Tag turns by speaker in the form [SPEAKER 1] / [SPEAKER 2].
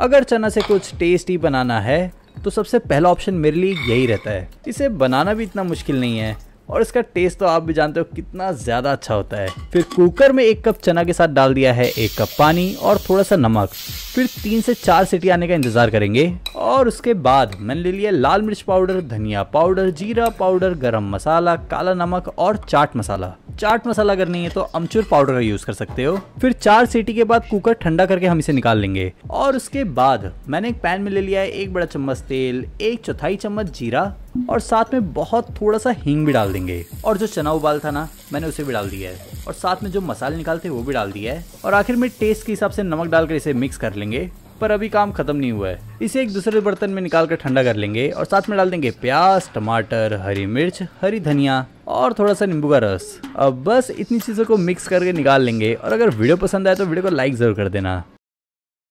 [SPEAKER 1] अगर चना से कुछ टेस्टी बनाना है तो सबसे पहला ऑप्शन मेरे लिए यही रहता है इसे बनाना भी इतना मुश्किल नहीं है और इसका टेस्ट तो आप भी जानते हो कितना ज़्यादा अच्छा होता है फिर कुकर में एक कप चना के साथ डाल दिया है एक कप पानी और थोड़ा सा नमक फिर तीन से चार सीटी आने का इंतज़ार करेंगे और उसके बाद मैंने ले लिया लाल मिर्च पाउडर धनिया पाउडर जीरा पाउडर गरम मसाला काला नमक और चाट मसाला चाट मसाला अगर नहीं है तो अमचूर पाउडर का यूज कर सकते हो फिर चार सीटी के बाद कुकर ठंडा करके हम इसे निकाल लेंगे और उसके बाद मैंने एक पैन में ले लिया है एक बड़ा चम्मच तेल एक चौथाई चम्मच जीरा और साथ में बहुत थोड़ा सा हींग भी डाल देंगे और जो चना उबाल था ना मैंने उसे भी डाल दिया है और साथ में जो मसाले निकालते हैं वो भी डाल दिया है और आखिर में टेस्ट के हिसाब से नमक डालकर इसे मिक्स कर लेंगे पर अभी काम खत्म नहीं हुआ है इसे एक दूसरे बर्तन में निकाल कर ठंडा कर लेंगे और साथ में डाल देंगे प्याज टमाटर हरी मिर्च हरी धनिया और थोड़ा सा नींबू का रस अब बस इतनी चीज़ों को मिक्स करके निकाल लेंगे और अगर वीडियो पसंद आए तो वीडियो को लाइक ज़रूर कर देना